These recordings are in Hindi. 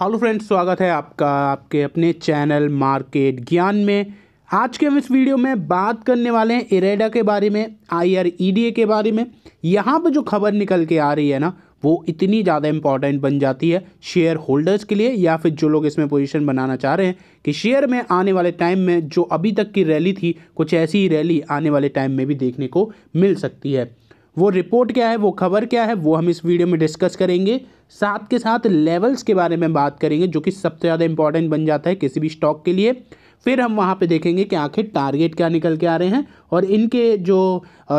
हेलो फ्रेंड्स स्वागत है आपका आपके अपने चैनल मार्केट ज्ञान में आज के हम इस वीडियो में बात करने वाले हैं इरेडा के बारे में आई e के बारे में यहाँ पर जो खबर निकल के आ रही है ना वो इतनी ज़्यादा इंपॉर्टेंट बन जाती है शेयर होल्डर्स के लिए या फिर जो लोग इसमें पोजीशन बनाना चाह रहे हैं कि शेयर में आने वाले टाइम में जो अभी तक की रैली थी कुछ ऐसी ही रैली आने वाले टाइम में भी देखने को मिल सकती है वो रिपोर्ट क्या है वो खबर क्या है वो हम इस वीडियो में डिस्कस करेंगे साथ के साथ लेवल्स के बारे में बात करेंगे जो कि सबसे ज़्यादा इंपॉर्टेंट बन जाता है किसी भी स्टॉक के लिए फिर हम वहाँ पे देखेंगे कि आखिर टारगेट क्या निकल के आ रहे हैं और इनके जो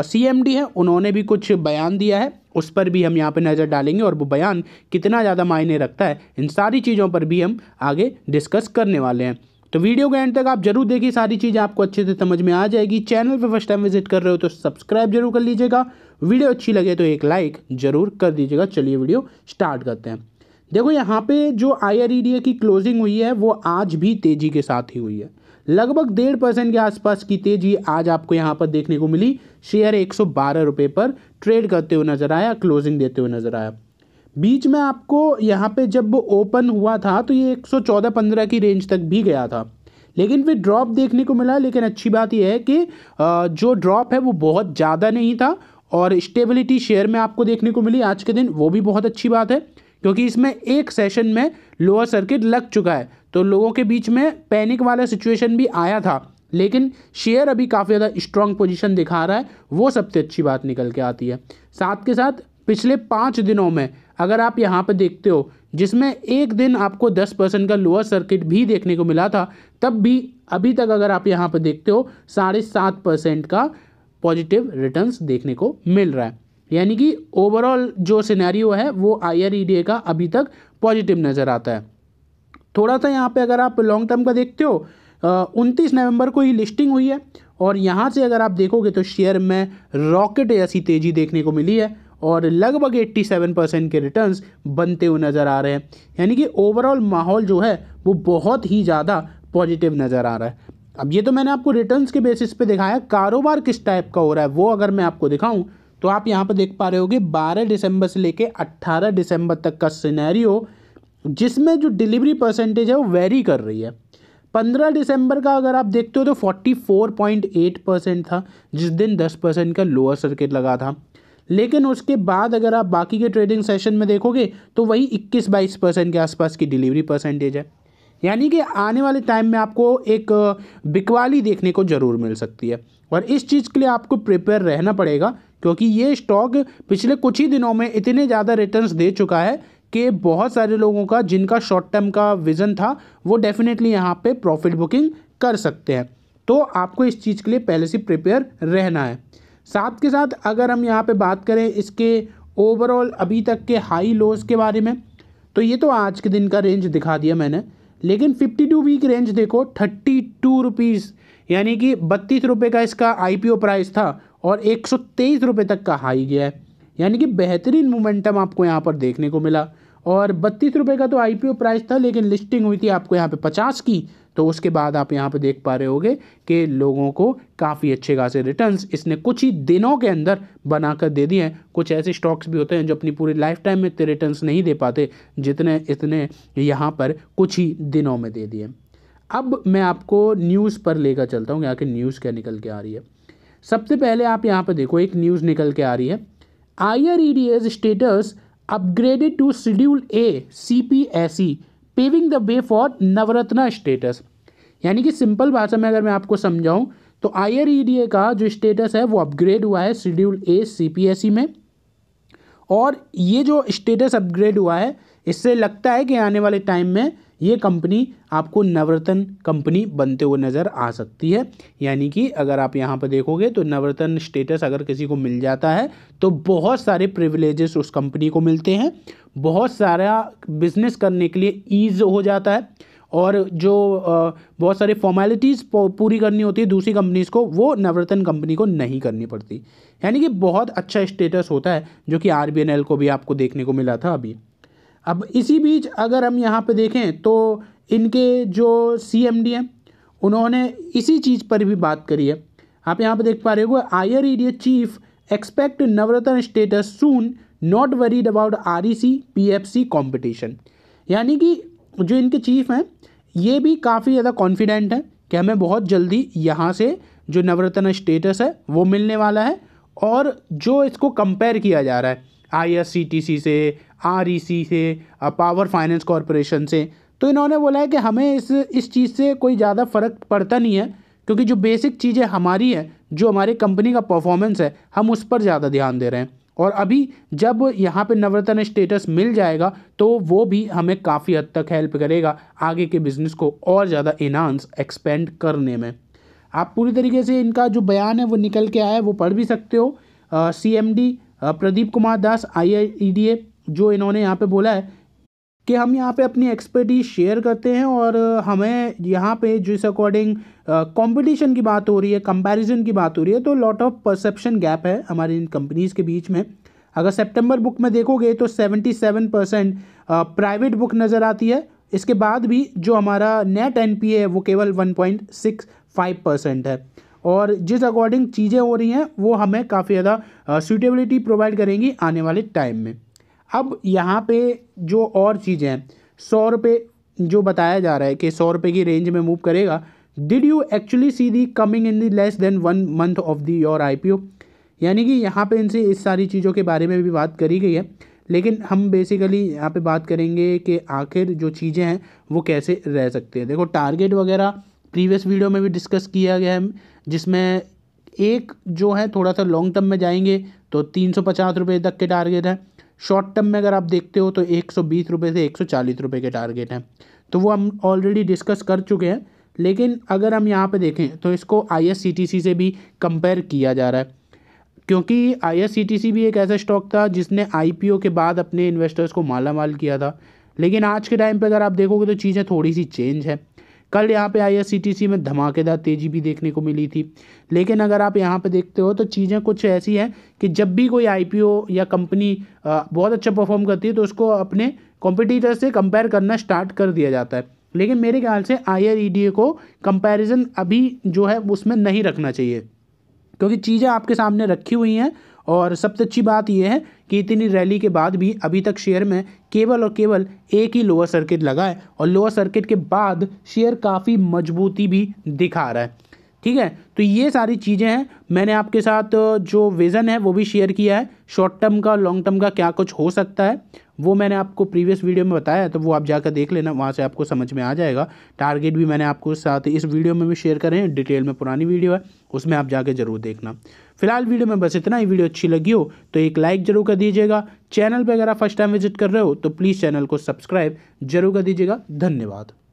सी एम डी है उन्होंने भी कुछ बयान दिया है उस पर भी हम यहाँ पे नज़र डालेंगे और वो बयान कितना ज़्यादा मायने रखता है इन सारी चीज़ों पर भी हम आगे डिस्कस करने वाले हैं तो वीडियो के एंड तक आप जरूर देखिए सारी चीज़ें आपको अच्छे से समझ में आ जाएगी चैनल पर फर्स्ट टाइम विजिट कर रहे हो तो सब्सक्राइब जरूर कर लीजिएगा वीडियो अच्छी लगे तो एक लाइक ज़रूर कर दीजिएगा चलिए वीडियो स्टार्ट करते हैं देखो यहाँ पे जो आई e की क्लोजिंग हुई है वो आज भी तेज़ी के साथ ही हुई है लगभग डेढ़ परसेंट के आसपास की तेज़ी आज आपको यहाँ पर देखने को मिली शेयर एक सौ पर ट्रेड करते हुए नज़र आया क्लोजिंग देते हुए नज़र आया बीच में आपको यहाँ पे जब ओपन हुआ था तो ये 114-15 की रेंज तक भी गया था लेकिन फिर ड्रॉप देखने को मिला लेकिन अच्छी बात यह है कि जो ड्रॉप है वो बहुत ज़्यादा नहीं था और स्टेबिलिटी शेयर में आपको देखने को मिली आज के दिन वो भी बहुत अच्छी बात है क्योंकि इसमें एक सेशन में लोअर सर्किट लग चुका है तो लोगों के बीच में पैनिक वाला सिचुएशन भी आया था लेकिन शेयर अभी काफ़ी ज़्यादा स्ट्रांग पोजिशन दिखा रहा है वो सबसे अच्छी बात निकल के आती है साथ के साथ पिछले पाँच दिनों में अगर आप यहाँ पर देखते हो जिसमें एक दिन आपको 10 परसेंट का लोअर सर्किट भी देखने को मिला था तब भी अभी तक अगर आप यहाँ पर देखते हो साढ़े सात परसेंट का पॉजिटिव रिटर्न्स देखने को मिल रहा है यानी कि ओवरऑल जो सिनेरियो है वो आई e का अभी तक पॉजिटिव नज़र आता है थोड़ा सा यहाँ पे अगर आप लॉन्ग टर्म का देखते हो उनतीस नवंबर को ही लिस्टिंग हुई है और यहाँ से अगर आप देखोगे तो शेयर में रॉकेट ऐसी तेज़ी देखने को मिली है और लगभग 87 परसेंट के रिटर्न्स बनते हुए नज़र आ रहे हैं यानी कि ओवरऑल माहौल जो है वो बहुत ही ज़्यादा पॉजिटिव नज़र आ रहा है अब ये तो मैंने आपको रिटर्न के बेसिस पे दिखाया कारोबार किस टाइप का हो रहा है वो अगर मैं आपको दिखाऊं तो आप यहाँ पर देख पा रहे होगे 12 दिसंबर से लेके 18 दिसंबर तक का सिनेरियो जिसमें जो डिलीवरी परसेंटेज है वो वेरी कर रही है पंद्रह दिसंबर का अगर आप देखते हो तो forty four point eight percent था जिस दिन दस परसेंट का लोअर सर्किट लगा था लेकिन उसके बाद अगर आप बाकी के ट्रेडिंग सेशन में देखोगे तो वही इक्कीस बाईस परसेंट के आसपास की डिलीवरी परसेंटेज है यानी कि आने वाले टाइम में आपको एक बिकवाली देखने को ज़रूर मिल सकती है और इस चीज़ के लिए आपको प्रिपेयर रहना पड़ेगा क्योंकि ये स्टॉक पिछले कुछ ही दिनों में इतने ज़्यादा रिटर्न्स दे चुका है कि बहुत सारे लोगों का जिनका शॉर्ट टर्म का विज़न था वो डेफिनेटली यहाँ पे प्रॉफिट बुकिंग कर सकते हैं तो आपको इस चीज़ के लिए पहले से प्रिपेयर रहना है साथ के साथ अगर हम यहाँ पे बात करें इसके ओवरऑल अभी तक के हाई लोज के बारे में तो ये तो आज के दिन का रेंज दिखा दिया मैंने लेकिन 52 वीक रेंज देखो थर्टी टू रुपीज़ यानी कि बत्तीस रुपये का इसका आईपीओ प्राइस था और एक सौ तेईस रुपये तक का हाई गया है यानी कि बेहतरीन मोमेंटम आपको यहाँ पर देखने को मिला और बत्तीस रुपये का तो आई प्राइस था लेकिन लिस्टिंग हुई थी आपको यहाँ पे पचास की तो उसके बाद आप यहाँ पे देख पा रहे होंगे कि लोगों को काफ़ी अच्छे खासे रिटर्न्स इसने कुछ ही दिनों के अंदर बनाकर दे दिए हैं कुछ ऐसे स्टॉक्स भी होते हैं जो अपनी पूरी लाइफ टाइम में इतने रिटर्न्स नहीं दे पाते जितने इतने यहाँ पर कुछ ही दिनों में दे दिए अब मैं आपको न्यूज़ पर लेकर चलता हूँ यहाँ के न्यूज़ क्या निकल के आ रही है सबसे पहले आप यहाँ पर देखो एक न्यूज़ निकल के आ रही है I R E D A's status upgraded to schedule A C P S E paving the way for Navratna status यानी कि सिंपल भाषा में अगर मैं आपको समझाऊं तो आई ई डी ए का जो स्टेटस है वो अपग्रेड हुआ है शेड्यूल ए सी में और ये जो स्टेटस अपग्रेड हुआ है इससे लगता है कि आने वाले टाइम में ये कंपनी आपको नवरत्न कंपनी बनते हुए नज़र आ सकती है यानी कि अगर आप यहाँ पर देखोगे तो नवरत्न स्टेटस अगर किसी को मिल जाता है तो बहुत सारे प्रिविलेजेस उस कंपनी को मिलते हैं बहुत सारा बिजनेस करने के लिए ईज हो जाता है और जो बहुत सारी फॉर्मेलिटीज़ पूरी करनी होती है दूसरी कंपनीज़ को वो नवरत्न कंपनी को नहीं करनी पड़ती यानी कि बहुत अच्छा स्टेटस होता है जो कि आर को भी आपको देखने को मिला था अभी अब इसी बीच अगर हम यहाँ पे देखें तो इनके जो सी एम डी हैं उन्होंने इसी चीज़ पर भी बात करी है आप यहाँ पे देख पा रहे हो I R E chief expect Navratna status soon not worried about R E C P F C competition यानी कि जो इनके चीफ हैं ये भी काफ़ी ज़्यादा कॉन्फिडेंट हैं कि हमें बहुत जल्दी यहाँ से जो नवरत्न स्टेटस है वो मिलने वाला है और जो इसको कंपेयर किया जा रहा है आई से आर से पावर फाइनेंस कॉरपोरेशन से तो इन्होंने बोला है कि हमें इस इस चीज़ से कोई ज़्यादा फ़र्क पड़ता नहीं है क्योंकि जो बेसिक चीज़ें हमारी हैं जो हमारी कंपनी का परफॉर्मेंस है हम उस पर ज़्यादा ध्यान दे रहे हैं और अभी जब यहाँ पे नवरत्न स्टेटस मिल जाएगा तो वो भी हमें काफ़ी हद तक हेल्प करेगा आगे के बिज़नेस को और ज़्यादा इन्हांस एक्सपेंड करने में आप पूरी तरीके से इनका जो बयान है वो निकल के आया है वो पढ़ भी सकते हो C M D Pradeep Kumar Das आई जो इन्होंने यहाँ पे बोला है कि हम यहाँ पे अपनी एक्सपर्टीज शेयर करते हैं और हमें यहाँ पे जिस अकॉर्डिंग कंपटीशन की बात हो रही है कंपैरिजन की बात हो रही है तो लॉट ऑफ परसेप्शन गैप है हमारे इन कंपनीज़ के बीच में अगर सितंबर बुक में देखोगे तो 77 परसेंट प्राइवेट बुक नज़र आती है इसके बाद भी जो हमारा नेट एन है वो केवल वन परसेंट है और जिस अकॉर्डिंग चीज़ें हो रही हैं वो हमें काफ़ी ज़्यादा सूटेबिलिटी प्रोवाइड करेंगी आने वाले टाइम में अब यहाँ पे जो और चीज़ें हैं सौ रुपये जो बताया जा रहा है कि सौ रुपये की रेंज में मूव करेगा did you actually see the coming in the less than one month of the your I P O यानी कि यहाँ पे इनसे इस सारी चीज़ों के बारे में भी बात करी गई है लेकिन हम बेसिकली यहाँ पे बात करेंगे कि आखिर जो चीज़ें हैं वो कैसे रह सकती हैं देखो टारगेट वगैरह प्रीवियस वीडियो में भी डिस्कस किया गया है जिसमें एक जो है थोड़ा सा लॉन्ग टर्म में जाएंगे तो तीन सौ पचास रुपये तक के टारगेट हैं शॉर्ट टर्म में अगर आप देखते हो तो एक सौ बीस रुपये से एक सौ चालीस रुपये के टारगेट हैं तो वो हम ऑलरेडी डिस्कस कर चुके हैं लेकिन अगर हम यहाँ पे देखें तो इसको आई से भी कंपेयर किया जा रहा है क्योंकि आई भी एक ऐसा स्टॉक था जिसने आई के बाद अपने इन्वेस्टर्स को माला माल किया था लेकिन आज के टाइम पर अगर आप देखोगे तो चीज़ें थोड़ी सी चेंज है कल यहाँ पे आईआरसीटीसी में धमाकेदार तेज़ी भी देखने को मिली थी लेकिन अगर आप यहाँ पे देखते हो तो चीज़ें कुछ ऐसी हैं कि जब भी कोई आईपीओ या कंपनी बहुत अच्छा परफॉर्म करती है तो उसको अपने कॉम्पिटिटर से कंपेयर करना स्टार्ट कर दिया जाता है लेकिन मेरे ख्याल से आई e को कंपेरिजन अभी जो है उसमें नहीं रखना चाहिए क्योंकि चीज़ें आपके सामने रखी हुई हैं और सबसे अच्छी बात यह है कि इतनी रैली के बाद भी अभी तक शेयर में केवल और केवल एक ही लोअर सर्किट लगा है और लोअर सर्किट के बाद शेयर काफ़ी मजबूती भी दिखा रहा है ठीक है तो ये सारी चीज़ें हैं मैंने आपके साथ जो विज़न है वो भी शेयर किया है शॉर्ट टर्म का लॉन्ग टर्म का क्या कुछ हो सकता है वो मैंने आपको प्रीवियस वीडियो में बताया तो वो आप जाकर देख लेना वहाँ से आपको समझ में आ जाएगा टारगेट भी मैंने आपको साथ इस वीडियो में भी शेयर करें डिटेल में पुरानी वीडियो है उसमें आप जाकर ज़रूर देखना फिलहाल वीडियो में बस इतना ही वीडियो अच्छी लगी हो तो एक लाइक जरूर कर दीजिएगा चैनल पर अगर आप फर्स्ट टाइम विजिट कर रहे हो तो प्लीज़ चैनल को सब्सक्राइब जरूर कर दीजिएगा धन्यवाद